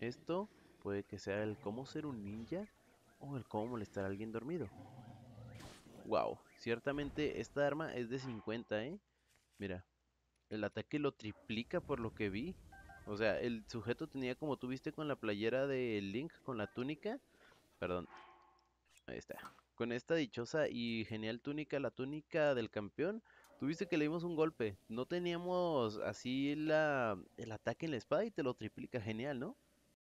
Esto puede que sea el cómo ser un ninja o el cómo molestar a alguien dormido. Wow, ciertamente esta arma es de 50, ¿eh? Mira, el ataque lo triplica por lo que vi. O sea, el sujeto tenía como tú viste con la playera de Link, con la túnica. Perdón. Ahí está. Con esta dichosa y genial túnica, la túnica del campeón, tuviste que le dimos un golpe. No teníamos así la, el ataque en la espada y te lo triplica. Genial, ¿no?